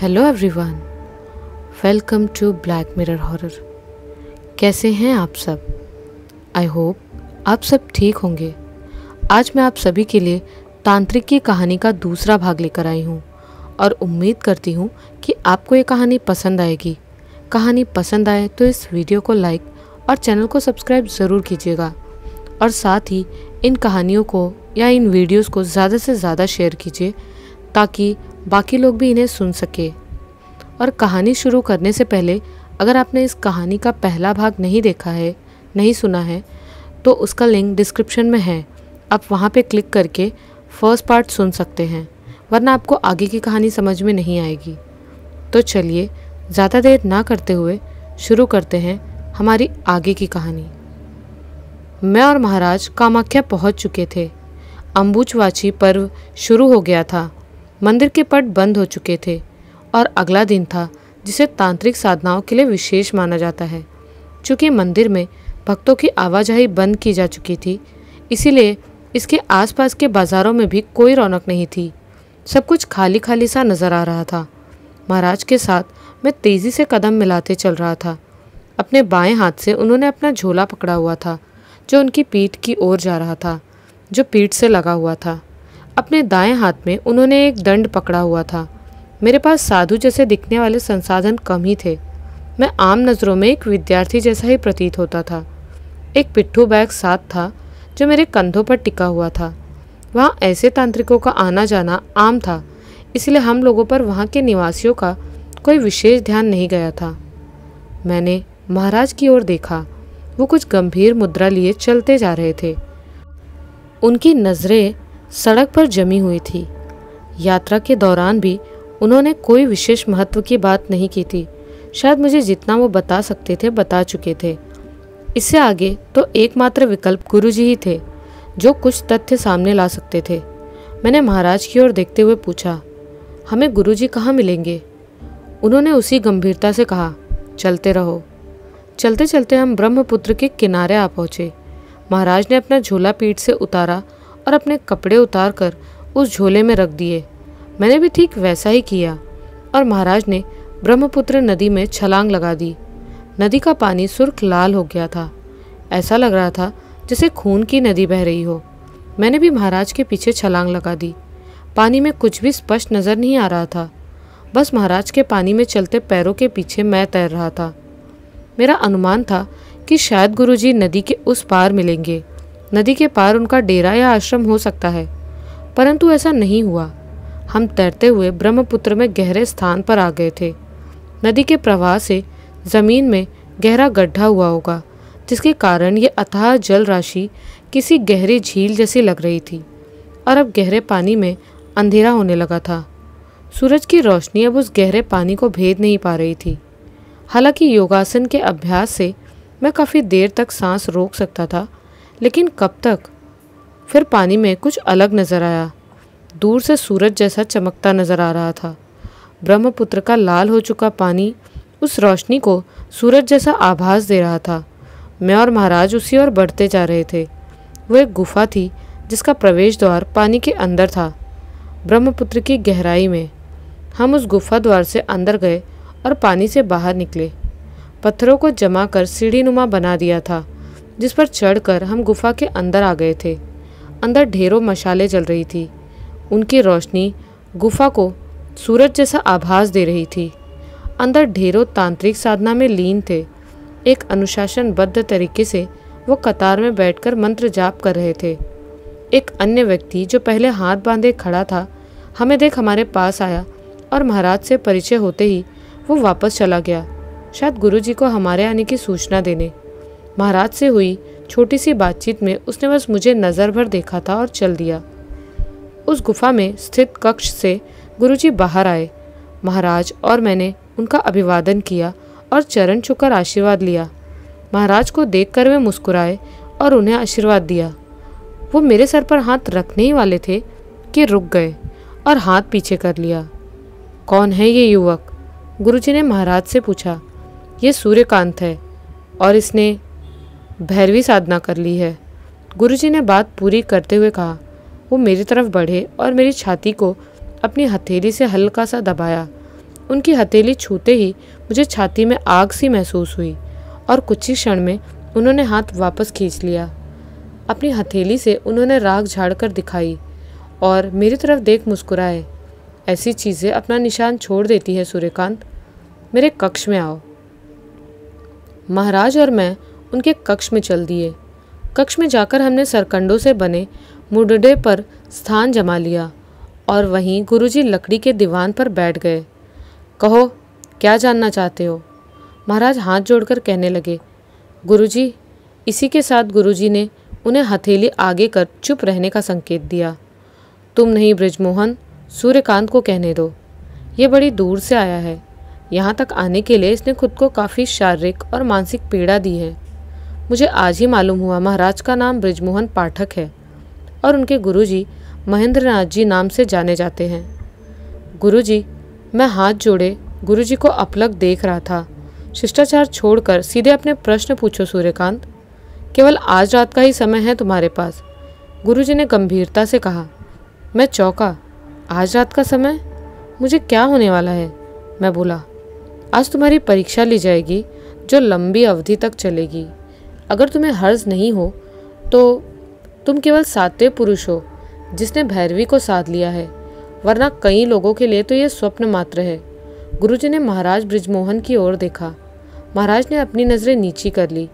Hello everyone welcome to black mirror horror कैसे हैं आप सब आई होप आप सब ठीक होंगे आज मैं आप सभी के लिए तांत्रिक की कहानी का दूसरा भाग लेकर आई हूँ और उम्मीद करती हूँ कि आपको ये कहानी पसंद आएगी कहानी पसंद आए तो इस वीडियो को लाइक और चैनल को सब्सक्राइब ज़रूर कीजिएगा और साथ ही इन कहानियों को या इन वीडियोस को ज़्यादा से ज़्यादा शेयर कीजिए ताकि बाकी लोग भी इन्हें सुन सके और कहानी शुरू करने से पहले अगर आपने इस कहानी का पहला भाग नहीं देखा है नहीं सुना है तो उसका लिंक डिस्क्रिप्शन में है आप वहाँ पे क्लिक करके फर्स्ट पार्ट सुन सकते हैं वरना आपको आगे की कहानी समझ में नहीं आएगी तो चलिए ज़्यादा देर ना करते हुए शुरू करते हैं हमारी आगे की कहानी मैं और महाराज कामाख्या पहुँच चुके थे अम्बुचवाची पर्व शुरू हो गया था मंदिर के पट बंद हो चुके थे और अगला दिन था जिसे तांत्रिक साधनाओं के लिए विशेष माना जाता है चूँकि मंदिर में भक्तों की आवाजाही बंद की जा चुकी थी इसीलिए इसके आसपास के बाजारों में भी कोई रौनक नहीं थी सब कुछ खाली खाली सा नज़र आ रहा था महाराज के साथ मैं तेज़ी से कदम मिलाते चल रहा था अपने बाएं हाथ से उन्होंने अपना झोला पकड़ा हुआ था जो उनकी पीठ की ओर जा रहा था जो पीठ से लगा हुआ था अपने दाएं हाथ में उन्होंने एक दंड पकड़ा हुआ था मेरे पास साधु जैसे दिखने वाले संसाधन कम ही थे मैं आम नज़रों में एक विद्यार्थी जैसा ही प्रतीत होता था एक पिट्ठू बैग साथ था जो मेरे कंधों पर टिका हुआ था वहाँ ऐसे तांत्रिकों का आना जाना आम था इसलिए हम लोगों पर वहाँ के निवासियों का कोई विशेष ध्यान नहीं गया था मैंने महाराज की ओर देखा वो कुछ गंभीर मुद्रा लिए चलते जा रहे थे उनकी नज़रें सड़क पर जमी हुई थी यात्रा के दौरान भी उन्होंने कोई विशेष महत्व की बात नहीं की थी शायद मुझे जितना वो बता सकते थे बता चुके थे इससे आगे तो एकमात्र विकल्प गुरुजी ही थे जो कुछ तथ्य सामने ला सकते थे मैंने महाराज की ओर देखते हुए पूछा हमें गुरुजी कहाँ मिलेंगे उन्होंने उसी गंभीरता से कहा चलते रहो चलते चलते हम ब्रह्मपुत्र के किनारे आ पहुँचे महाराज ने अपना झोला पीठ से उतारा और अपने कपड़े उतार कर उस झोले में रख दिए मैंने भी ठीक वैसा ही किया और महाराज ने ब्रह्मपुत्र नदी में छलांग लगा दी नदी का पानी सुर्ख लाल हो गया था ऐसा लग रहा था जैसे खून की नदी बह रही हो मैंने भी महाराज के पीछे छलांग लगा दी पानी में कुछ भी स्पष्ट नज़र नहीं आ रहा था बस महाराज के पानी में चलते पैरों के पीछे मैं तैर रहा था मेरा अनुमान था कि शायद गुरुजी नदी के उस पार मिलेंगे नदी के पार उनका डेरा या आश्रम हो सकता है परंतु ऐसा नहीं हुआ हम तैरते हुए ब्रह्मपुत्र में गहरे स्थान पर आ गए थे नदी के प्रवाह से जमीन में गहरा गड्ढा हुआ होगा जिसके कारण ये अथाह जल राशि किसी गहरी झील जैसी लग रही थी और अब गहरे पानी में अंधेरा होने लगा था सूरज की रोशनी अब उस गहरे पानी को भेद नहीं पा रही थी हालांकि योगासन के अभ्यास से मैं काफ़ी देर तक सांस रोक सकता था लेकिन कब तक फिर पानी में कुछ अलग नज़र आया दूर से सूरज जैसा चमकता नज़र आ रहा था ब्रह्मपुत्र का लाल हो चुका पानी उस रोशनी को सूरज जैसा आभास दे रहा था मैं और महाराज उसी ओर बढ़ते जा रहे थे वो एक गुफा थी जिसका प्रवेश द्वार पानी के अंदर था ब्रह्मपुत्र की गहराई में हम उस गुफा द्वार से अंदर गए और पानी से बाहर निकले पत्थरों को जमा कर सीढ़ी नुमा बना दिया था जिस पर चढ़कर हम गुफा के अंदर आ गए थे अंदर ढेरों मशाले जल रही थी उनकी रोशनी गुफा को सूरज जैसा आभास दे रही थी अंदर ढेरों तांत्रिक साधना में लीन थे एक अनुशासनबद्ध तरीके से वो कतार में बैठकर मंत्र जाप कर रहे थे एक अन्य व्यक्ति जो पहले हाथ बांधे खड़ा था हमें देख हमारे पास आया और महाराज से परिचय होते ही वो वापस चला गया शायद गुरुजी को हमारे आने की सूचना देने महाराज से हुई छोटी सी बातचीत में उसने बस मुझे नज़र भर देखा था और चल दिया उस गुफा में स्थित कक्ष से गुरुजी बाहर आए महाराज और मैंने उनका अभिवादन किया और चरण छुकर आशीर्वाद लिया महाराज को देखकर वे मुस्कुराए और उन्हें आशीर्वाद दिया वो मेरे सर पर हाथ रखने ही वाले थे कि रुक गए और हाथ पीछे कर लिया कौन है ये युवक गुरुजी ने महाराज से पूछा ये सूर्यकांत है और इसने भैरवी साधना कर ली है गुरुजी ने बात पूरी करते हुए कहा वो मेरी तरफ बढ़े और मेरी छाती को अपनी हथेली से हल्का सा दबाया उनकी हथेली छूते ही मुझे छाती में आग सी महसूस हुई और कुछ ही क्षण में उन्होंने हाथ वापस खींच लिया अपनी हथेली से उन्होंने राग झाड़ कर दिखाई और मेरी तरफ देख मुस्कुराए ऐसी चीज़ें अपना निशान छोड़ देती है सूर्यकांत मेरे कक्ष में आओ महाराज और मैं उनके कक्ष में चल दिए कक्ष में जाकर हमने सरकंडों से बने मुडडे पर स्थान जमा लिया और वहीं गुरुजी लकड़ी के दीवान पर बैठ गए कहो क्या जानना चाहते हो महाराज हाथ जोड़कर कहने लगे गुरुजी इसी के साथ गुरुजी ने उन्हें हथेली आगे कर चुप रहने का संकेत दिया तुम नहीं ब्रजमोहन सूर्यकांत को कहने दो ये बड़ी दूर से आया है यहाँ तक आने के लिए इसने खुद को काफ़ी शारीरिक और मानसिक पीड़ा दी है मुझे आज ही मालूम हुआ महाराज का नाम ब्रजमोहन पाठक है और उनके गुरुजी महेंद्रनाथ जी नाम से जाने जाते हैं गुरुजी मैं हाथ जोड़े गुरुजी को अपलग देख रहा था शिष्टाचार छोड़कर सीधे अपने प्रश्न पूछो सूर्यकांत केवल आज रात का ही समय है तुम्हारे पास गुरुजी ने गंभीरता से कहा मैं चौका आज रात का समय मुझे क्या होने वाला है मैं बोला आज तुम्हारी परीक्षा ली जाएगी जो लंबी अवधि तक चलेगी अगर तुम्हें हर्ज नहीं हो तो तुम केवल सातवें पुरुष हो जिसने भैरवी को साध लिया है वरना कई लोगों के लिए तो यह स्वप्न मात्र है गुरुजी ने महाराज ब्रिजमोहन की ओर देखा महाराज ने अपनी नज़रें नीची कर ली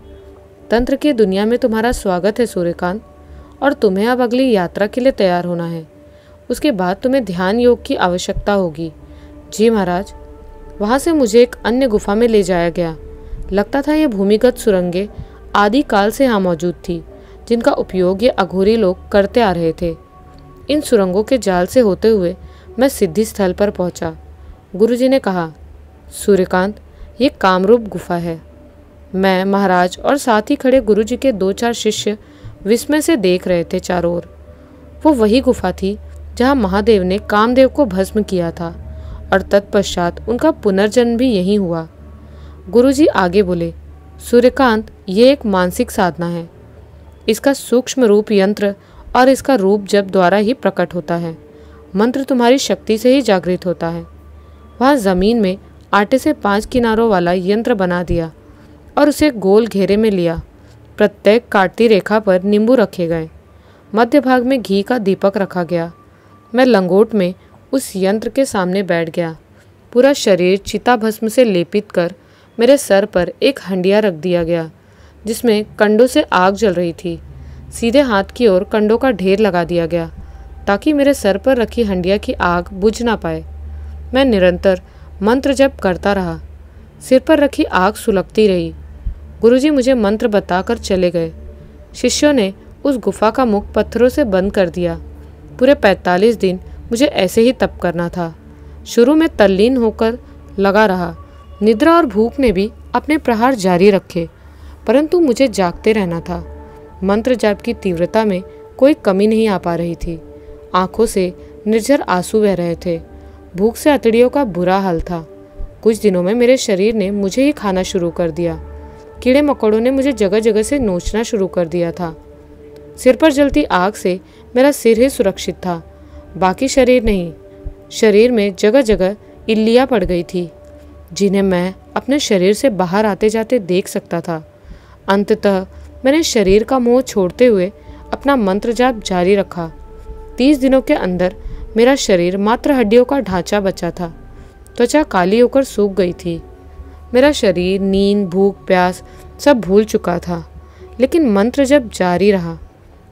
तंत्र की दुनिया में तुम्हारा स्वागत है सूर्यकांत और तुम्हें अब अगली यात्रा के लिए तैयार होना है उसके बाद तुम्हें ध्यान योग की आवश्यकता होगी जी महाराज वहाँ से मुझे एक अन्य गुफा में ले जाया गया लगता था ये भूमिगत सुरंगें आदि काल से यहाँ मौजूद थी जिनका उपयोग ये अघोरी लोग करते आ रहे थे इन सुरंगों के जाल से होते हुए मैं सिद्धि स्थल पर पहुंचा। गुरुजी ने कहा सूर्यकांत ये कामरूप गुफा है मैं महाराज और साथ ही खड़े गुरुजी के दो चार शिष्य विस्मय से देख रहे थे चारों ओर वो वही गुफा थी जहाँ महादेव ने कामदेव को भस्म किया था और तत्पश्चात उनका पुनर्जन्म भी यहीं हुआ गुरुजी आगे बोले सूर्यकांत ये एक मानसिक साधना है इसका सूक्ष्म रूप यंत्र और इसका रूप जब द्वारा ही प्रकट होता है मंत्र तुम्हारी शक्ति से ही जागृत होता है वह जमीन में आटे से पांच किनारों वाला यंत्र बना दिया और उसे गोल घेरे में लिया प्रत्येक काटती रेखा पर नींबू रखे गए मध्य भाग में घी का दीपक रखा गया मैं लंगोट में उस यंत्र के सामने बैठ गया पूरा शरीर चिता भस्म से लेपित कर मेरे सर पर एक हंडिया रख दिया गया जिसमें कंडों से आग जल रही थी सीधे हाथ की ओर कंडों का ढेर लगा दिया गया ताकि मेरे सर पर रखी हंडिया की आग बुझ ना पाए मैं निरंतर मंत्र जप करता रहा सिर पर रखी आग सुलगती रही गुरुजी मुझे मंत्र बताकर चले गए शिष्यों ने उस गुफा का मुख पत्थरों से बंद कर दिया पूरे 45 दिन मुझे ऐसे ही तप करना था शुरू में तल्लीन होकर लगा रहा निद्रा और भूख ने भी अपने प्रहार जारी रखे परंतु मुझे जागते रहना था मंत्र जाप की तीव्रता में कोई कमी नहीं आ पा रही थी आंखों से निर्जर आंसू बह रहे थे भूख से अतड़ियों का बुरा हाल था कुछ दिनों में मेरे शरीर ने मुझे ही खाना शुरू कर दिया कीड़े मकोड़ों ने मुझे जगह जगह से नोचना शुरू कर दिया था सिर पर जलती आग से मेरा सिर ही सुरक्षित था बाकी शरीर नहीं शरीर में जगह जगह इल्लियाँ पड़ गई थी जिन्हें मैं अपने शरीर से बाहर आते जाते देख सकता था अंततः मैंने शरीर का मोह छोड़ते हुए अपना मंत्र जाप जारी रखा तीस दिनों के अंदर मेरा शरीर मात्र हड्डियों का ढांचा बचा था त्वचा काली होकर सूख गई थी मेरा शरीर नींद भूख प्यास सब भूल चुका था लेकिन मंत्र जब जारी रहा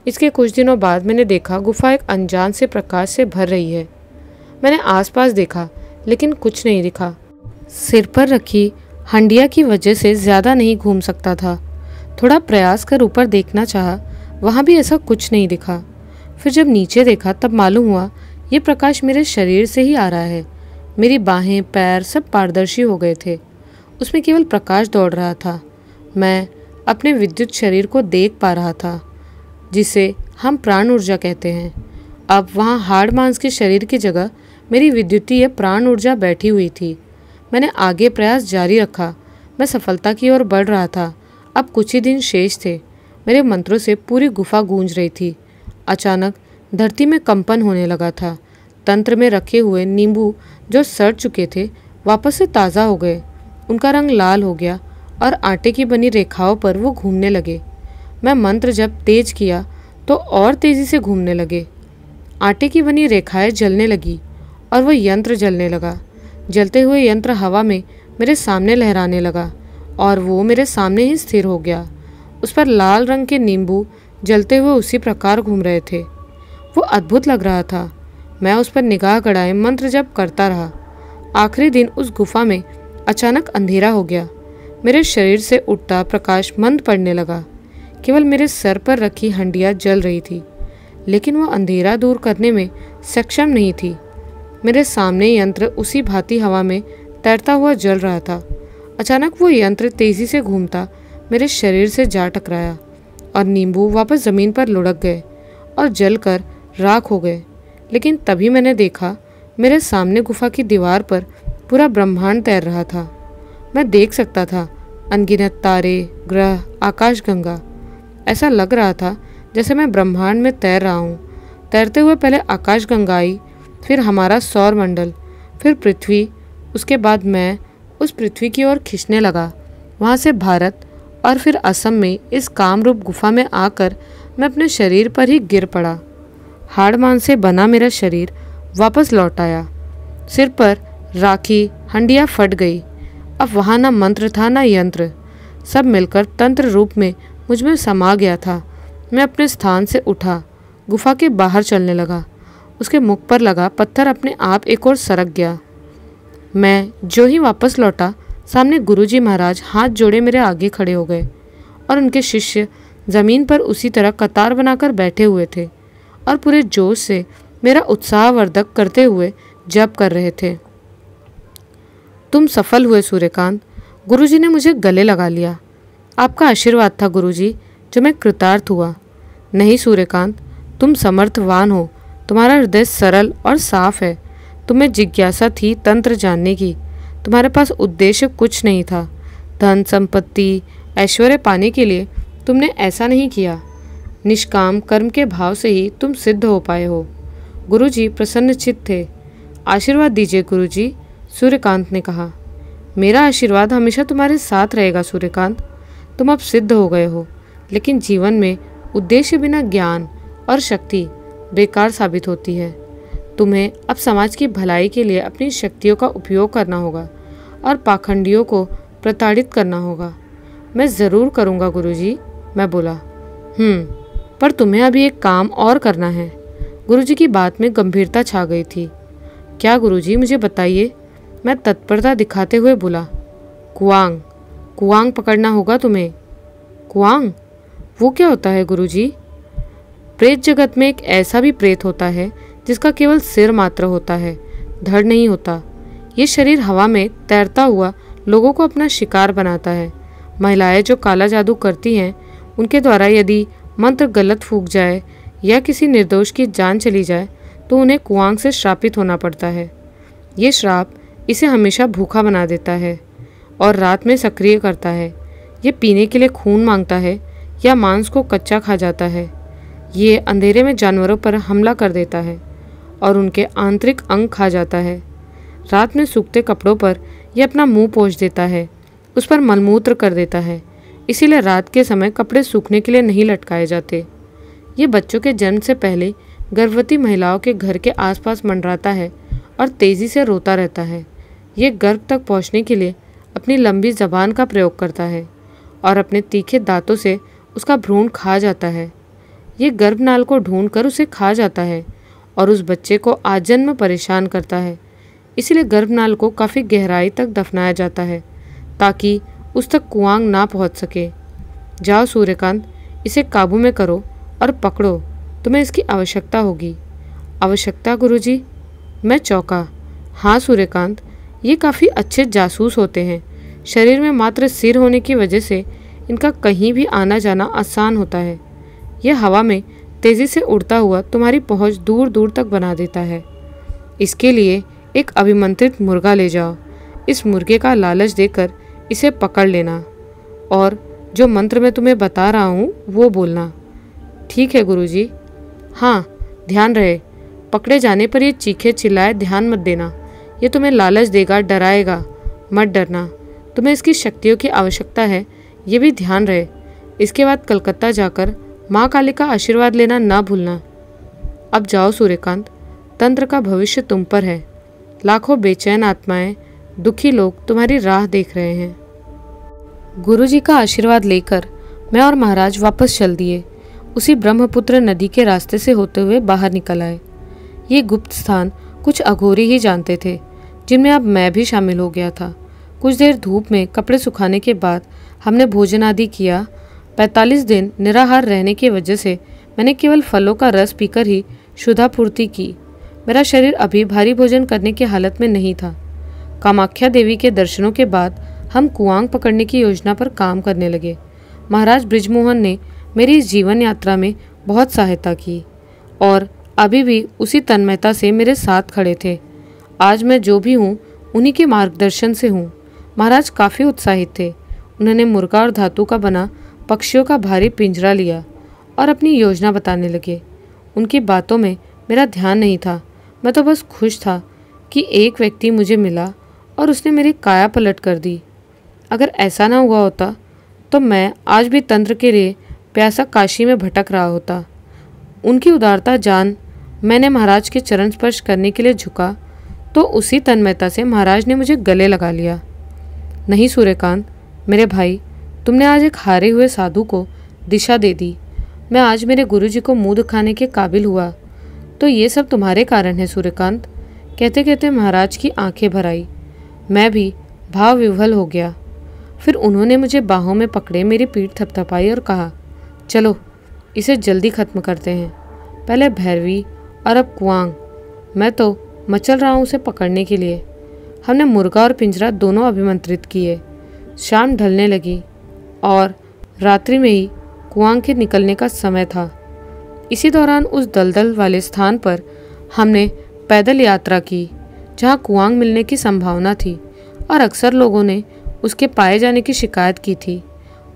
इसके कुछ दिनों बाद मैंने देखा गुफा एक अनजान से प्रकाश से भर रही है मैंने आसपास देखा लेकिन कुछ नहीं दिखा सिर पर रखी हंडिया की वजह से ज़्यादा नहीं घूम सकता था थोड़ा प्रयास कर ऊपर देखना चाहा वहाँ भी ऐसा कुछ नहीं दिखा फिर जब नीचे देखा तब मालूम हुआ ये प्रकाश मेरे शरीर से ही आ रहा है मेरी बाहें पैर सब पारदर्शी हो गए थे उसमें केवल प्रकाश दौड़ रहा था मैं अपने विद्युत शरीर को देख पा रहा था जिसे हम प्राण ऊर्जा कहते हैं अब वहाँ हाड़ मांस के शरीर की जगह मेरी विद्युतीय प्राण ऊर्जा बैठी हुई थी मैंने आगे प्रयास जारी रखा मैं सफलता की ओर बढ़ रहा था अब कुछ ही दिन शेष थे मेरे मंत्रों से पूरी गुफा गूंज रही थी अचानक धरती में कंपन होने लगा था तंत्र में रखे हुए नींबू जो सड़ चुके थे वापस से ताज़ा हो गए उनका रंग लाल हो गया और आटे की बनी रेखाओं पर वो घूमने लगे मैं मंत्र जब तेज किया तो और तेज़ी से घूमने लगे आटे की बनी रेखाएं जलने लगी और वह यंत्र जलने लगा जलते हुए यंत्र हवा में मेरे सामने लहराने लगा और वो मेरे सामने ही स्थिर हो गया उस पर लाल रंग के नींबू जलते हुए उसी प्रकार घूम रहे थे वो अद्भुत लग रहा था मैं उस पर निगाह गड़ाए मंत्र जप करता रहा आखिरी दिन उस गुफा में अचानक अंधेरा हो गया मेरे शरीर से उठता प्रकाश मंद पड़ने लगा केवल मेरे सर पर रखी हंडिया जल रही थी लेकिन वह अंधेरा दूर करने में सक्षम नहीं थी मेरे सामने यंत्र उसी भांति हवा में तैरता हुआ जल रहा था अचानक वो यंत्र तेजी से घूमता मेरे शरीर से जा टकराया और नींबू वापस ज़मीन पर लुढ़क गए और जलकर राख हो गए लेकिन तभी मैंने देखा मेरे सामने गुफा की दीवार पर पूरा ब्रह्मांड तैर रहा था मैं देख सकता था अनगिनत तारे ग्रह आकाश गंगा ऐसा लग रहा था जैसे मैं ब्रह्मांड में तैर रहा हूँ तैरते हुए पहले आकाश गंगा आई फिर हमारा सौर मंडल फिर पृथ्वी उसके बाद मैं उस पृथ्वी की ओर खींचने लगा वहाँ से भारत और फिर असम में इस कामरूप गुफा में आकर मैं अपने शरीर पर ही गिर पड़ा हाड़ मान से बना मेरा शरीर वापस लौट आया सिर पर राखी हंडिया फट गई अब वहाँ ना मंत्र था ना यंत्र सब मिलकर तंत्र रूप में मुझ में समा गया था मैं अपने स्थान से उठा गुफा के बाहर चलने लगा उसके मुख पर लगा पत्थर अपने आप एक और सरक गया मैं जो ही वापस लौटा सामने गुरुजी महाराज हाथ जोड़े मेरे आगे खड़े हो गए और उनके शिष्य ज़मीन पर उसी तरह कतार बनाकर बैठे हुए थे और पूरे जोश से मेरा उत्साहवर्धक करते हुए जप कर रहे थे तुम सफल हुए सूर्यकांत गुरुजी ने मुझे गले लगा लिया आपका आशीर्वाद था गुरुजी जो मैं कृतार्थ हुआ नहीं सूर्यकांत तुम समर्थवान हो तुम्हारा हृदय सरल और साफ है तुम्हें जिज्ञासा थी तंत्र जानने की तुम्हारे पास उद्देश्य कुछ नहीं था धन संपत्ति ऐश्वर्य पाने के लिए तुमने ऐसा नहीं किया निष्काम कर्म के भाव से ही तुम सिद्ध हो पाए हो गुरुजी प्रसन्न चित थे आशीर्वाद दीजिए गुरुजी सूर्यकांत ने कहा मेरा आशीर्वाद हमेशा तुम्हारे साथ रहेगा सूर्यकांत तुम अब सिद्ध हो गए हो लेकिन जीवन में उद्देश्य बिना ज्ञान और शक्ति बेकार साबित होती है तुम्हें अब समाज की भलाई के लिए अपनी शक्तियों का उपयोग करना होगा और पाखंडियों को प्रताड़ित करना होगा मैं ज़रूर करूँगा गुरु मैं बोला हम्म, पर तुम्हें अभी एक काम और करना है गुरुजी की बात में गंभीरता छा गई थी क्या गुरुजी मुझे बताइए मैं तत्परता दिखाते हुए बोला कुआंग कुआंग पकड़ना होगा तुम्हें कुआंग वो क्या होता है गुरुजी प्रेत जगत में एक ऐसा भी प्रेत होता है जिसका केवल सिर मात्र होता है धड़ नहीं होता ये शरीर हवा में तैरता हुआ लोगों को अपना शिकार बनाता है महिलाएं जो काला जादू करती हैं उनके द्वारा यदि मंत्र गलत फूक जाए या किसी निर्दोष की जान चली जाए तो उन्हें कुआंग से श्रापित होना पड़ता है ये श्राप इसे हमेशा भूखा बना देता है और रात में सक्रिय करता है ये पीने के लिए खून मांगता है या मांस को कच्चा खा जाता है ये अंधेरे में जानवरों पर हमला कर देता है और उनके आंतरिक अंग खा जाता है रात में सूखते कपड़ों पर यह अपना मुंह पोछ देता है उस पर मलमूत्र कर देता है इसीलिए रात के समय कपड़े सूखने के लिए नहीं लटकाए जाते ये बच्चों के जन्म से पहले गर्भवती महिलाओं के घर के आसपास मंडराता है और तेज़ी से रोता रहता है ये गर्भ तक पहुँचने के लिए अपनी लंबी जबान का प्रयोग करता है और अपने तीखे दांतों से उसका भ्रूण खा जाता है ये गर्भनाल को ढूंढकर उसे खा जाता है और उस बच्चे को आजन्म परेशान करता है इसलिए गर्भनाल को काफ़ी गहराई तक दफनाया जाता है ताकि उस तक कुआंग ना पहुंच सके जाओ सूर्यकांत इसे काबू में करो और पकड़ो तुम्हें इसकी आवश्यकता होगी आवश्यकता गुरुजी मैं चौका हाँ सूर्यकांत ये काफ़ी अच्छे जासूस होते हैं शरीर में मात्र सिर होने की वजह से इनका कहीं भी आना जाना आसान होता है यह हवा में तेज़ी से उड़ता हुआ तुम्हारी पहुंच दूर दूर तक बना देता है इसके लिए एक अभिमंत्रित मुर्गा ले जाओ इस मुर्गे का लालच देकर इसे पकड़ लेना और जो मंत्र मैं तुम्हें बता रहा हूँ वो बोलना ठीक है गुरुजी हाँ ध्यान रहे पकड़े जाने पर ये चीखे चिल्लाए ध्यान मत देना ये तुम्हें लालच देगा डराएगा मत डरना तुम्हें इसकी शक्तियों की आवश्यकता है ये भी ध्यान रहे इसके बाद कलकत्ता जाकर माँ काली का आशीर्वाद लेना ना भूलना अब जाओ सूर्यकांत तंत्र का भविष्य तुम पर है लाखों बेचैन आत्माएं दुखी लोग तुम्हारी राह देख रहे हैं गुरुजी का आशीर्वाद लेकर मैं और महाराज वापस चल दिए उसी ब्रह्मपुत्र नदी के रास्ते से होते हुए बाहर निकल आए ये गुप्त स्थान कुछ अघोरी ही जानते थे जिनमें अब मैं भी शामिल हो गया था कुछ देर धूप में कपड़े सुखाने के बाद हमने भोजन आदि किया पैंतालीस दिन निराहार रहने की वजह से मैंने केवल फलों का रस पीकर ही शुद्धा पूर्ति की मेरा शरीर अभी भारी भोजन करने की हालत में नहीं था कामाख्या देवी के दर्शनों के बाद हम कुआंग पकड़ने की योजना पर काम करने लगे महाराज ब्रिजमोहन ने मेरी इस जीवन यात्रा में बहुत सहायता की और अभी भी उसी तन्मयता से मेरे साथ खड़े थे आज मैं जो भी हूँ उन्हीं के मार्गदर्शन से हूँ महाराज काफ़ी उत्साहित थे उन्होंने मुर्गा और धातु का बना पक्षियों का भारी पिंजरा लिया और अपनी योजना बताने लगे उनकी बातों में मेरा ध्यान नहीं था मैं तो बस खुश था कि एक व्यक्ति मुझे मिला और उसने मेरी काया पलट कर दी अगर ऐसा ना हुआ होता तो मैं आज भी तंत्र के लिए प्यासा काशी में भटक रहा होता उनकी उदारता जान मैंने महाराज के चरण स्पर्श करने के लिए झुका तो उसी तन्मयता से महाराज ने मुझे गले लगा लिया नहीं सूर्यकांत मेरे भाई तुमने आज एक हारे हुए साधु को दिशा दे दी मैं आज मेरे गुरु जी को मुँह दिखाने के काबिल हुआ तो ये सब तुम्हारे कारण है सूर्यकांत कहते कहते महाराज की आंखें भर आई मैं भी भाव विवल हो गया फिर उन्होंने मुझे बाहों में पकड़े मेरी पीठ थपथपाई और कहा चलो इसे जल्दी ख़त्म करते हैं पहले भैरवी और अब कुआंग मैं तो मचल रहा हूँ उसे पकड़ने के लिए हमने मुर्गा और पिंजरा दोनों अभिमंत्रित किए शाम ढलने लगी और रात्रि में ही कुआं के निकलने का समय था इसी दौरान उस दलदल वाले स्थान पर हमने पैदल यात्रा की जहाँ कुआंग मिलने की संभावना थी और अक्सर लोगों ने उसके पाए जाने की शिकायत की थी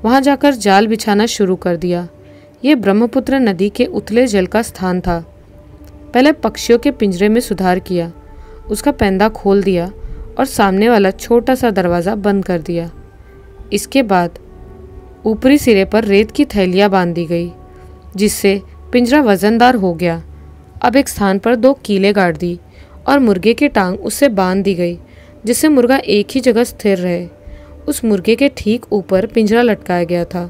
वहाँ जाकर जाल बिछाना शुरू कर दिया ये ब्रह्मपुत्र नदी के उथले जल का स्थान था पहले पक्षियों के पिंजरे में सुधार किया उसका पैंदा खोल दिया और सामने वाला छोटा सा दरवाज़ा बंद कर दिया इसके बाद ऊपरी सिरे पर रेत की थैलियाँ बांध दी गई जिससे पिंजरा वजनदार हो गया अब एक स्थान पर दो कीले गाड़ दी और मुर्गे की टांग उससे बांध दी गई जिससे मुर्गा एक ही जगह स्थिर रहे उस मुर्गे के ठीक ऊपर पिंजरा लटकाया गया था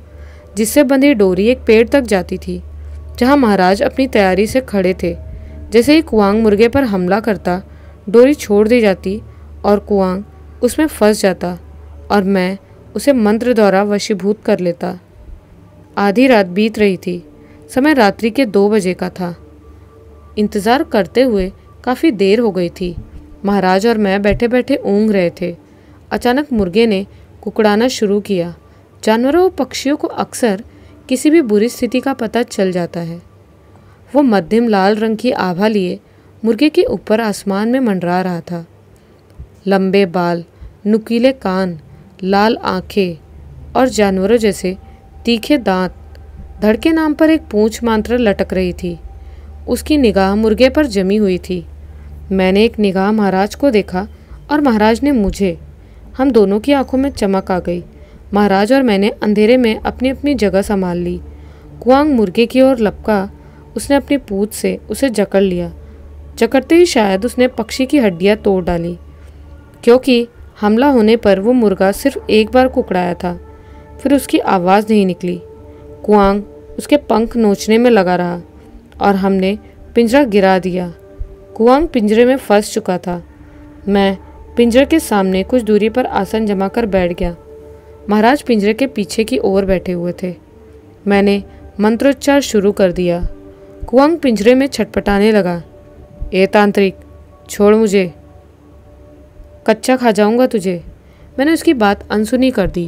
जिससे बंधी डोरी एक पेड़ तक जाती थी जहाँ महाराज अपनी तैयारी से खड़े थे जैसे ही कुआंग मुर्गे पर हमला करता डोरी छोड़ दी जाती और कुआंग उसमें फंस जाता और मैं उसे मंत्र द्वारा वशीभूत कर लेता आधी रात बीत रही थी समय रात्रि के दो बजे का था इंतज़ार करते हुए काफ़ी देर हो गई थी महाराज और मैं बैठे बैठे ऊँग रहे थे अचानक मुर्गे ने कुकड़ाना शुरू किया जानवरों और पक्षियों को अक्सर किसी भी बुरी स्थिति का पता चल जाता है वो मध्यम लाल रंग की आभा लिए मुर्गे के ऊपर आसमान में मंडरा रहा था लंबे बाल नुकीले कान लाल आंखें और जानवरों जैसे तीखे दांत धड़ के नाम पर एक पूंछ मात्र लटक रही थी उसकी निगाह मुर्गे पर जमी हुई थी मैंने एक निगाह महाराज को देखा और महाराज ने मुझे हम दोनों की आंखों में चमक आ गई महाराज और मैंने अंधेरे में अपनी अपनी जगह संभाल ली कुआंग मुर्गे की ओर लपका उसने अपनी पूछ से उसे जकड़ लिया जकड़ते ही शायद उसने पक्षी की हड्डियां तोड़ डाली क्योंकि हमला होने पर वो मुर्गा सिर्फ एक बार कुकड़ाया था फिर उसकी आवाज़ नहीं निकली कुआंग उसके पंख नोचने में लगा रहा और हमने पिंजरा गिरा दिया कुआंग पिंजरे में फंस चुका था मैं पिंजरे के सामने कुछ दूरी पर आसन जमा कर बैठ गया महाराज पिंजरे के पीछे की ओर बैठे हुए थे मैंने मंत्रोच्चार शुरू कर दिया कुआंग पिंजरे में छटपटाने लगा ए तांत्रिक छोड़ मुझे कच्चा खा जाऊंगा तुझे मैंने उसकी बात अनसुनी कर दी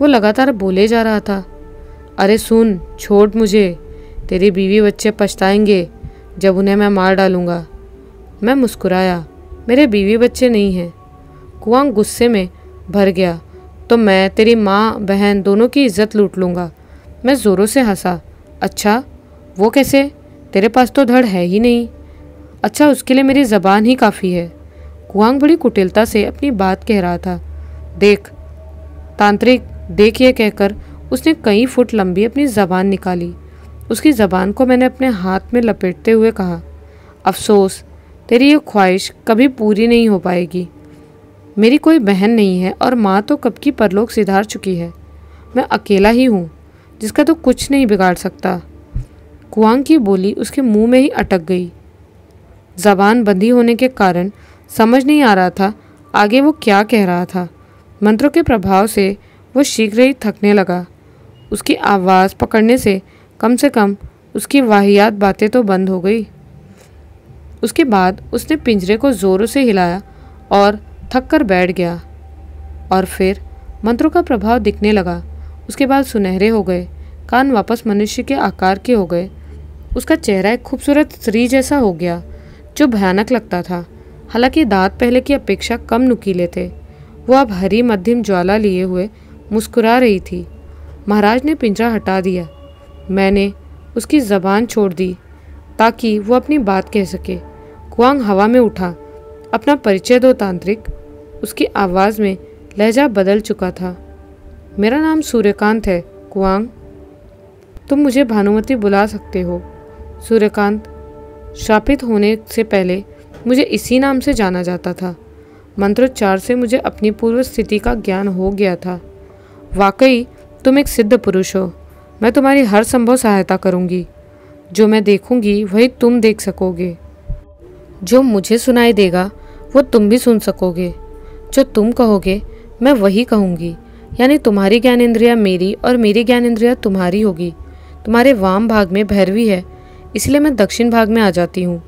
वो लगातार बोले जा रहा था अरे सुन छोड़ मुझे तेरी बीवी बच्चे पछताएंगे जब उन्हें मैं मार डालूंगा मैं मुस्कुराया मेरे बीवी बच्चे नहीं हैं कुआं गुस्से में भर गया तो मैं तेरी माँ बहन दोनों की इज्जत लूट लूँगा मैं ज़ोरों से हंसा अच्छा वो कैसे तेरे पास तो धड़ है ही नहीं अच्छा उसके लिए मेरी ज़बान ही काफ़ी है कुआंग बड़ी कुटिलता से अपनी बात कह रहा था देख तांत्रिक देख ये कहकर उसने कई फुट लंबी अपनी ज़बान निकाली उसकी ज़बान को मैंने अपने हाथ में लपेटते हुए कहा अफसोस तेरी ये ख्वाहिश कभी पूरी नहीं हो पाएगी मेरी कोई बहन नहीं है और माँ तो कब की परलोक सिधार चुकी है मैं अकेला ही हूँ जिसका तो कुछ नहीं बिगाड़ सकता कुआंग की बोली उसके मुंह में ही अटक गई जबान बंदी होने के कारण समझ नहीं आ रहा था आगे वो क्या कह रहा था मंत्रों के प्रभाव से वो शीघ्र ही थकने लगा उसकी आवाज़ पकड़ने से कम से कम उसकी वाहियात बातें तो बंद हो गई उसके बाद उसने पिंजरे को ज़ोरों से हिलाया और थक कर बैठ गया और फिर मंत्रों का प्रभाव दिखने लगा उसके बाद सुनहरे हो गए कान वापस मनुष्य के आकार के हो गए उसका चेहरा एक खूबसूरत स्त्री जैसा हो गया जो भयानक लगता था हालांकि दांत पहले की अपेक्षा कम नुकीले थे वो अब हरी मध्यम ज्वाला लिए हुए मुस्कुरा रही थी महाराज ने पिंजरा हटा दिया मैंने उसकी ज़बान छोड़ दी ताकि वो अपनी बात कह सके कुआंग हवा में उठा अपना परिचय दो तांत्रिक उसकी आवाज़ में लहजा बदल चुका था मेरा नाम सूर्यकांत है कुआंग तुम मुझे भानुमति बुला सकते हो सूर्यकांत शापित होने से पहले मुझे इसी नाम से जाना जाता था मंत्रोच्चार से मुझे अपनी पूर्व स्थिति का ज्ञान हो गया था वाकई तुम एक सिद्ध पुरुष हो मैं तुम्हारी हर संभव सहायता करूंगी जो मैं देखूंगी वही तुम देख सकोगे जो मुझे सुनाई देगा वो तुम भी सुन सकोगे जो तुम कहोगे मैं वही कहूँगी यानी तुम्हारी ज्ञान इंद्रिया मेरी और मेरी ज्ञान इंद्रिया तुम्हारी होगी तुम्हारे वाम भाग में भैरवी है इसलिए मैं दक्षिण भाग में आ जाती हूँ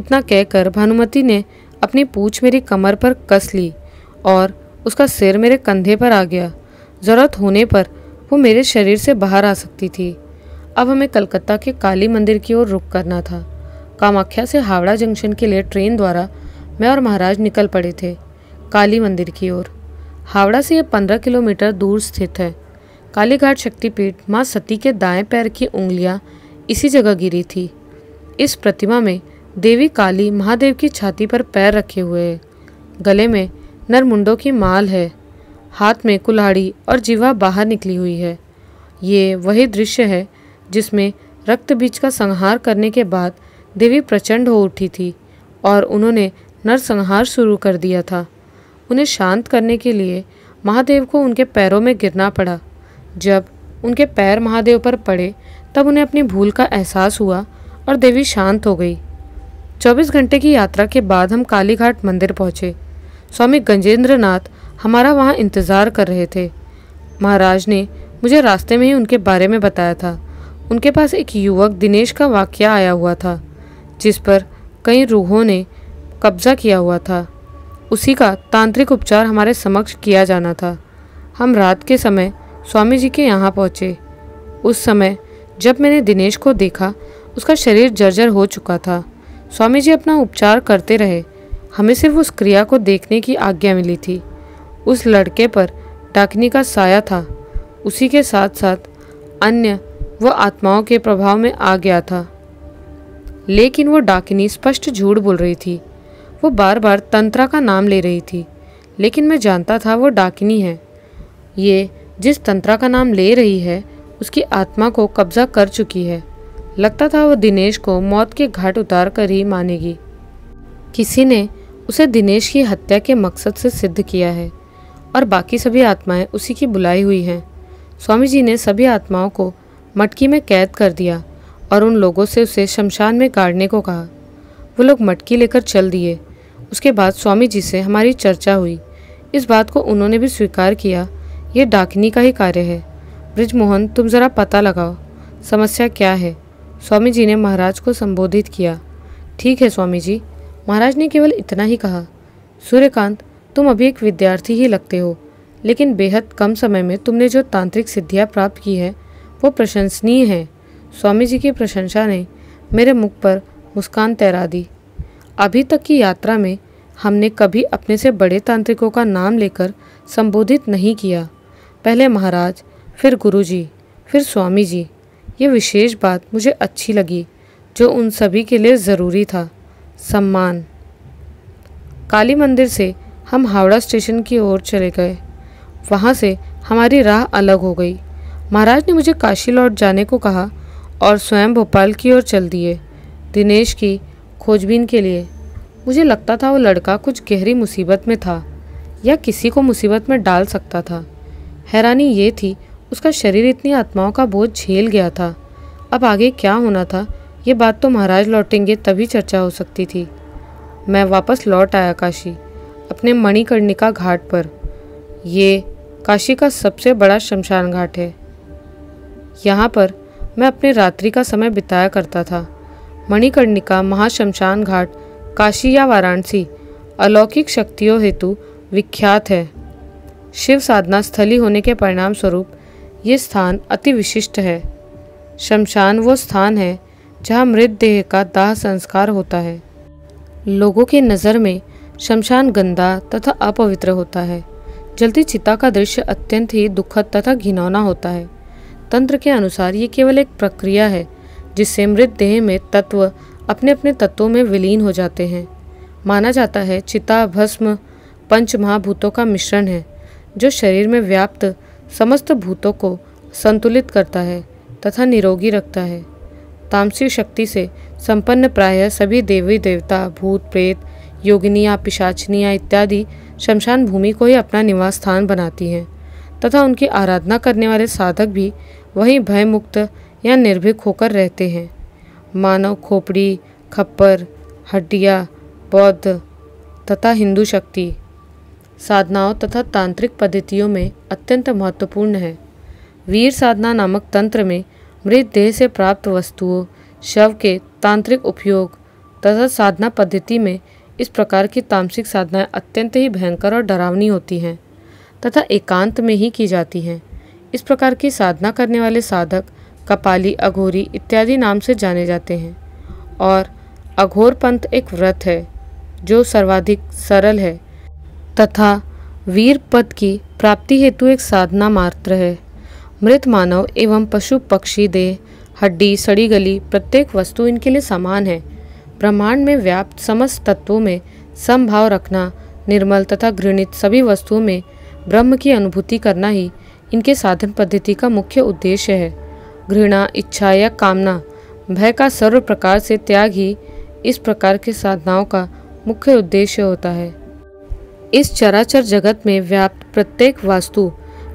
इतना कहकर भानुमति ने अपनी पूछ मेरी कमर पर कस ली और उसका सिर मेरे कंधे पर आ गया ज़रूरत होने पर वो मेरे शरीर से बाहर आ सकती थी अब हमें कलकत्ता के काली मंदिर की ओर रुक करना था कामाख्या से हावड़ा जंक्शन के लिए ट्रेन द्वारा मैं और महाराज निकल पड़े थे काली मंदिर की ओर हावड़ा से यह पंद्रह किलोमीटर दूर स्थित है कालीघाट शक्तिपीठ माँ सती के दाएं पैर की उंगलियां इसी जगह गिरी थी इस प्रतिमा में देवी काली महादेव की छाती पर पैर रखे हुए है गले में नरमुंडों की माल है हाथ में कुल्हाड़ी और जीवा बाहर निकली हुई है ये वही दृश्य है जिसमें रक्त बीज का संहार करने के बाद देवी प्रचंड हो उठी थी और उन्होंने नरसंहार शुरू कर दिया था उन्हें शांत करने के लिए महादेव को उनके पैरों में गिरना पड़ा जब उनके पैर महादेव पर पड़े तब उन्हें अपनी भूल का एहसास हुआ और देवी शांत हो गई 24 घंटे की यात्रा के बाद हम कालीघाट मंदिर पहुँचे स्वामी गंजेंद्र नाथ हमारा वहाँ इंतज़ार कर रहे थे महाराज ने मुझे रास्ते में ही उनके बारे में बताया था उनके पास एक युवक दिनेश का वाक्य आया हुआ था जिस पर कई रूहों ने कब्जा किया हुआ था उसी का तांत्रिक उपचार हमारे समक्ष किया जाना था हम रात के समय स्वामी जी के यहाँ पहुँचे उस समय जब मैंने दिनेश को देखा उसका शरीर जर्जर हो चुका था स्वामी जी अपना उपचार करते रहे हमें सिर्फ उस क्रिया को देखने की आज्ञा मिली थी उस लड़के पर डाकनी का साया था उसी के साथ साथ अन्य व आत्माओं के प्रभाव में आ गया था लेकिन वो डाकिनी स्पष्ट झूठ बोल रही थी वो बार बार तंत्रा का नाम ले रही थी लेकिन मैं जानता था वो डाकिनी है ये जिस तंत्रा का नाम ले रही है उसकी आत्मा को कब्जा कर चुकी है लगता था वह दिनेश को मौत के घाट उतार कर ही मानेगी किसी ने उसे दिनेश की हत्या के मकसद से सिद्ध किया है और बाकी सभी आत्माएं उसी की बुलाई हुई हैं स्वामी जी ने सभी आत्माओं को मटकी में कैद कर दिया और उन लोगों से उसे शमशान में गाड़ने को कहा वो लोग मटकी लेकर चल दिए उसके बाद स्वामी जी से हमारी चर्चा हुई इस बात को उन्होंने भी स्वीकार किया ये डाकनी का ही कार्य है ब्रिजमोहन तुम ज़रा पता लगाओ समस्या क्या है स्वामी जी ने महाराज को संबोधित किया ठीक है स्वामी जी महाराज ने केवल इतना ही कहा सूर्यकांत तुम अभी एक विद्यार्थी ही लगते हो लेकिन बेहद कम समय में तुमने जो तांत्रिक सिद्धियाँ प्राप्त की है वो प्रशंसनीय है स्वामी जी की प्रशंसा ने मेरे मुख पर मुस्कान तैरा दी अभी तक की यात्रा में हमने कभी अपने से बड़े तांत्रिकों का नाम लेकर संबोधित नहीं किया पहले महाराज फिर गुरुजी, फिर स्वामी जी ये विशेष बात मुझे अच्छी लगी जो उन सभी के लिए ज़रूरी था सम्मान काली मंदिर से हम हावड़ा स्टेशन की ओर चले गए वहाँ से हमारी राह अलग हो गई महाराज ने मुझे काशी लौट जाने को कहा और स्वयं भोपाल की ओर चल दिए दिनेश की खोजबीन के लिए मुझे लगता था वो लड़का कुछ गहरी मुसीबत में था या किसी को मुसीबत में डाल सकता था हैरानी ये थी उसका शरीर इतनी आत्माओं का बोझ झेल गया था अब आगे क्या होना था ये बात तो महाराज लौटेंगे तभी चर्चा हो सकती थी मैं वापस लौट आया काशी अपने मणिकर्णिका घाट पर ये काशी का सबसे बड़ा शमशान घाट है यहाँ पर मैं अपने रात्रि का समय बिताया करता था मणिकर्णिका महाशमशान घाट काशी या वाराणसी अलौकिक शक्तियों हेतु विख्यात है शिव साधना स्थली होने के परिणाम स्वरूप ये स्थान अति विशिष्ट है शमशान वो स्थान है जहाँ मृतदेह का दाह संस्कार होता है लोगों की नज़र में शमशान गंदा तथा अपवित्र होता है जल्दी चिता का दृश्य अत्यंत ही दुखद तथा घिनौना होता है तंत्र के अनुसार ये केवल एक प्रक्रिया है जिससे मृतदेह में तत्व अपने अपने तत्वों में विलीन हो जाते हैं माना जाता है चिता भस्म पंच महाभूतों का मिश्रण है जो शरीर में व्याप्त समस्त भूतों को संतुलित करता है तथा निरोगी रखता है तामसी शक्ति से संपन्न प्राय सभी देवी देवता भूत प्रेत योगिनियाँ पिशाचनियाँ इत्यादि शमशान भूमि को ही अपना निवास स्थान बनाती हैं तथा उनकी आराधना करने वाले साधक भी वहीं भयमुक्त या निर्भीक होकर रहते हैं मानव खोपड़ी खप्पर हड्डिया बौद्ध तथा हिंदू शक्ति साधनाओं तथा तांत्रिक पद्धतियों में अत्यंत महत्वपूर्ण है वीर साधना नामक तंत्र में मृत देह से प्राप्त वस्तुओं शव के तांत्रिक उपयोग तथा साधना पद्धति में इस प्रकार की तामसिक साधनाएं अत्यंत ही भयंकर और डरावनी होती हैं तथा एकांत में ही की जाती हैं इस प्रकार की साधना करने वाले साधक कपाली अघोरी इत्यादि नाम से जाने जाते हैं और अघोर पंथ एक व्रत है जो सर्वाधिक सरल है तथा वीर पद की प्राप्ति हेतु एक साधना मात्र है मृत मानव एवं पशु पक्षी देह हड्डी सड़ी गली प्रत्येक वस्तु इनके लिए समान है ब्रह्मांड में व्याप्त समस्त तत्वों में समभाव रखना निर्मल तथा घृणित सभी वस्तुओं में ब्रह्म की अनुभूति करना ही इनके साधन पद्धति का मुख्य उद्देश्य है घृणा इच्छा या कामना भय का सर्व प्रकार से त्याग ही इस प्रकार की साधनाओं का मुख्य उद्देश्य होता है इस चराचर जगत में व्याप्त प्रत्येक वास्तु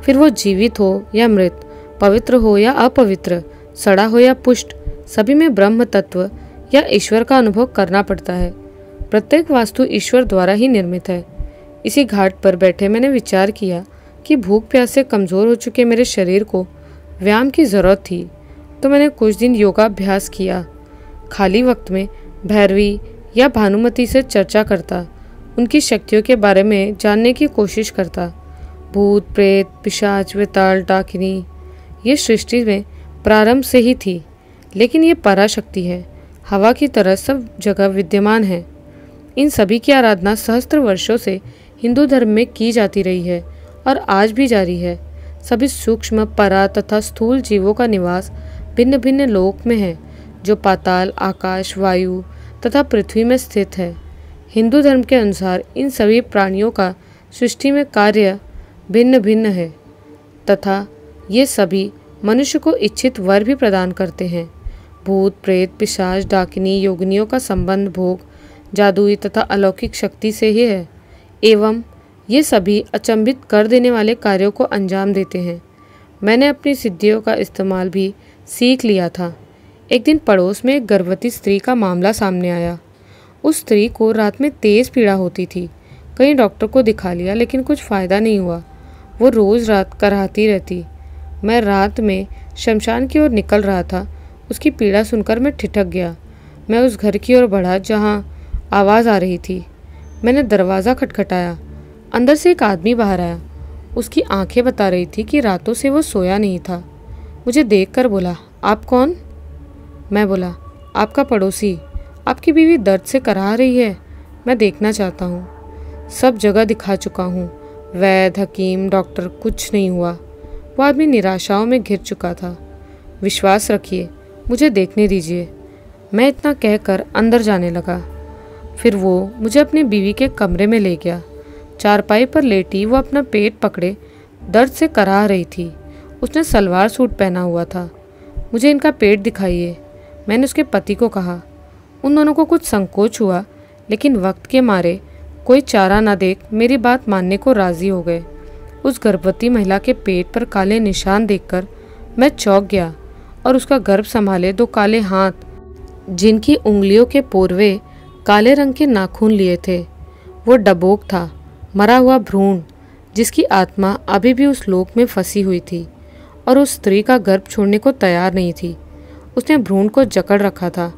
फिर वो जीवित हो या मृत पवित्र हो या अपवित्र सड़ा हो या पुष्ट सभी में ब्रह्म तत्व या ईश्वर का अनुभव करना पड़ता है प्रत्येक वास्तु ईश्वर द्वारा ही निर्मित है इसी घाट पर बैठे मैंने विचार किया कि भूख प्यास से कमज़ोर हो चुके मेरे शरीर को व्यायाम की ज़रूरत थी तो मैंने कुछ दिन योगाभ्यास किया खाली वक्त में भैरवी या भानुमति से चर्चा करता उनकी शक्तियों के बारे में जानने की कोशिश करता भूत प्रेत पिशाच वेताल ताल टाकिनी ये सृष्टि में प्रारंभ से ही थी लेकिन ये पराशक्ति है हवा की तरह सब जगह विद्यमान है इन सभी की आराधना सहस्त्र वर्षों से हिंदू धर्म में की जाती रही है और आज भी जारी है सभी सूक्ष्म परा तथा स्थूल जीवों का निवास भिन्न भिन्न लोक में है जो पाताल आकाश वायु तथा पृथ्वी में स्थित है हिंदू धर्म के अनुसार इन सभी प्राणियों का सृष्टि में कार्य भिन्न भिन्न है तथा ये सभी मनुष्य को इच्छित वर भी प्रदान करते हैं भूत प्रेत पिशाच डाकिनी योगिनियों का संबंध भोग जादुई तथा अलौकिक शक्ति से ही है एवं ये सभी अचंभित कर देने वाले कार्यों को अंजाम देते हैं मैंने अपनी सिद्धियों का इस्तेमाल भी सीख लिया था एक दिन पड़ोस में एक गर्भवती स्त्री का मामला सामने आया उस स्त्री को रात में तेज़ पीड़ा होती थी कहीं डॉक्टर को दिखा लिया लेकिन कुछ फ़ायदा नहीं हुआ वो रोज़ रात कराहती रहती मैं रात में शमशान की ओर निकल रहा था उसकी पीड़ा सुनकर मैं ठिठक गया मैं उस घर की ओर बढ़ा जहाँ आवाज़ आ रही थी मैंने दरवाज़ा खटखटाया अंदर से एक आदमी बाहर आया उसकी आंखें बता रही थी कि रातों से वो सोया नहीं था मुझे देखकर बोला आप कौन मैं बोला आपका पड़ोसी आपकी बीवी दर्द से करा रही है मैं देखना चाहता हूँ सब जगह दिखा चुका हूँ वैद हकीम डॉक्टर कुछ नहीं हुआ वो आदमी निराशाओं में घिर चुका था विश्वास रखिए मुझे देखने दीजिए मैं इतना कहकर अंदर जाने लगा फिर वो मुझे अपनी बीवी के कमरे में ले गया चारपाई पर लेटी वो अपना पेट पकड़े दर्द से कराह रही थी उसने सलवार सूट पहना हुआ था मुझे इनका पेट दिखाइए मैंने उसके पति को कहा उन दोनों को कुछ संकोच हुआ लेकिन वक्त के मारे कोई चारा ना देख मेरी बात मानने को राज़ी हो गए उस गर्भवती महिला के पेट पर काले निशान देखकर मैं चौंक गया और उसका गर्भ संभाले दो काले हाथ जिनकी उंगलियों के पूर्वे काले रंग के नाखून लिए थे वो डबोक था मरा हुआ भ्रूण जिसकी आत्मा अभी भी उस लोक में फंसी हुई थी और उस स्त्री का गर्भ छोड़ने को तैयार नहीं थी उसने भ्रूण को जकड़ रखा था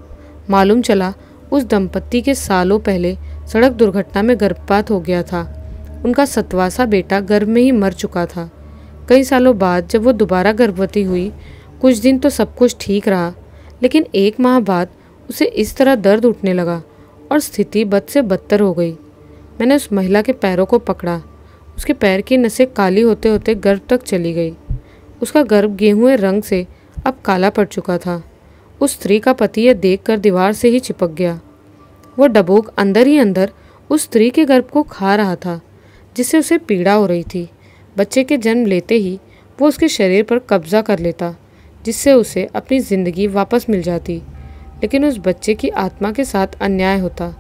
मालूम चला उस दंपत्ति के सालों पहले सड़क दुर्घटना में गर्भपात हो गया था उनका सतवासा बेटा गर्भ में ही मर चुका था कई सालों बाद जब वो दोबारा गर्भवती हुई कुछ दिन तो सब कुछ ठीक रहा लेकिन एक माह बाद उसे इस तरह दर्द उठने लगा और स्थिति बद से बदतर हो गई मैंने उस महिला के पैरों को पकड़ा उसके पैर की नसें काली होते होते गर्भ तक चली गई उसका गर्भ गेहूं रंग से अब काला पड़ चुका था उस स्त्री का पति यह देखकर दीवार से ही चिपक गया वह डबोक अंदर ही अंदर उस स्त्री के गर्भ को खा रहा था जिससे उसे पीड़ा हो रही थी बच्चे के जन्म लेते ही वो उसके शरीर पर कब्जा कर लेता जिससे उसे अपनी ज़िंदगी वापस मिल जाती लेकिन उस बच्चे की आत्मा के साथ अन्याय होता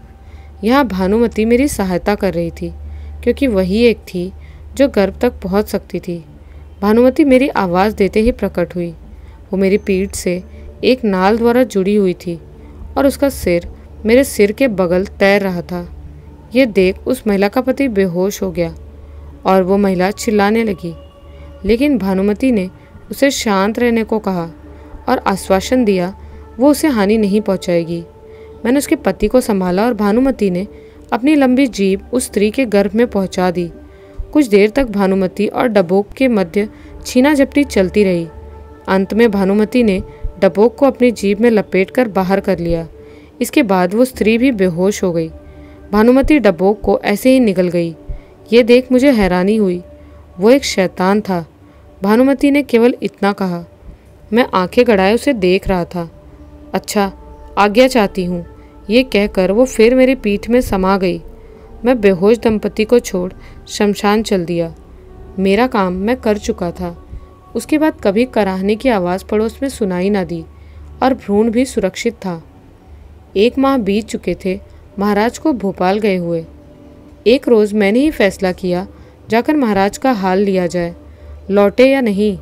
यहाँ भानुमति मेरी सहायता कर रही थी क्योंकि वही एक थी जो गर्भ तक पहुँच सकती थी भानुमति मेरी आवाज़ देते ही प्रकट हुई वो मेरी पीठ से एक नाल द्वारा जुड़ी हुई थी और उसका सिर मेरे सिर के बगल तैर रहा था यह देख उस महिला का पति बेहोश हो गया और वो महिला चिल्लाने लगी लेकिन भानुमति ने उसे शांत रहने को कहा और आश्वासन दिया वो उसे हानि नहीं पहुंचाएगी मैंने उसके पति को संभाला और भानुमति ने अपनी लंबी जीप उस स्त्री के गर्भ में पहुंचा दी कुछ देर तक भानुमति और डबोक के मध्य छीना झपटी चलती रही अंत में भानुमति ने डबोक को अपनी जीप में लपेट कर बाहर कर लिया इसके बाद वो स्त्री भी बेहोश हो गई भानुमति डबोक को ऐसे ही निकल गई ये देख मुझे हैरानी हुई वो एक शैतान था भानुमति ने केवल इतना कहा मैं आंखें गड़ाए उसे देख रहा था अच्छा आज्ञा चाहती हूँ ये कहकर वो फिर मेरी पीठ में समा गई मैं बेहोश दंपति को छोड़ शमशान चल दिया मेरा काम मैं कर चुका था उसके बाद कभी कराहने की आवाज़ पड़ोस में सुनाई ना दी और भ्रूण भी सुरक्षित था एक माह बीत चुके थे महाराज को भोपाल गए हुए एक रोज़ मैंने ही फैसला किया जाकर महाराज का हाल लिया जाए लौटे या नहीं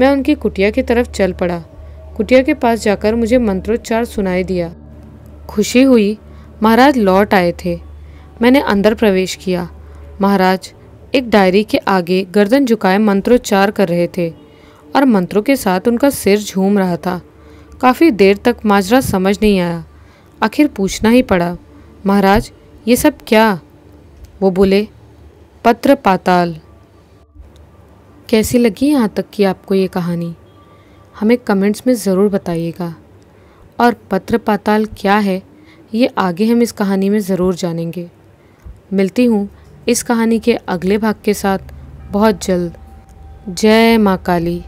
मैं उनकी कुटिया की तरफ चल पड़ा कुटिया के पास जाकर मुझे मंत्रोच्चार सुनाई दिया खुशी हुई महाराज लौट आए थे मैंने अंदर प्रवेश किया महाराज एक डायरी के आगे गर्दन झुकाए मंत्रोच्चार कर रहे थे और मंत्रों के साथ उनका सिर झूम रहा था काफ़ी देर तक माजरा समझ नहीं आया आखिर पूछना ही पड़ा महाराज ये सब क्या वो बोले पत्र पाताल कैसी लगी यहाँ तक कि आपको ये कहानी हमें कमेंट्स में ज़रूर बताइएगा और पत्र पाताल क्या है ये आगे हम इस कहानी में ज़रूर जानेंगे मिलती हूँ इस कहानी के अगले भाग के साथ बहुत जल्द जय माँ काली